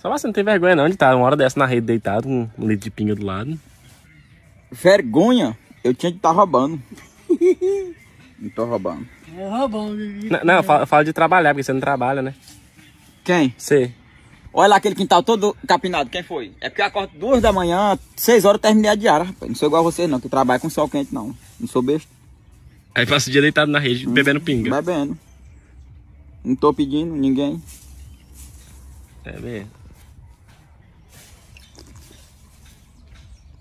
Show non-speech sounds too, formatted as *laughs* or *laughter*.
Só você não tem vergonha não de estar uma hora dessa na rede deitado com um litro de pinga do lado. Vergonha? Eu tinha de estar tá roubando. *laughs* não tô roubando. É roubando. Não, não eu, falo, de trabalhar, porque você não trabalha, né? Quem? Você. Olha lá aquele quintal todo capinado, quem foi? É porque eu acordo duas da manhã, seis horas eu terminei a diária, rapaz. Não sou igual a você não, que trabalha com sol quente, não. Não sou besta. Aí passa o dia deitado na rede, hum, bebendo pinga. Bebendo. Não tô pedindo ninguém. É mesmo.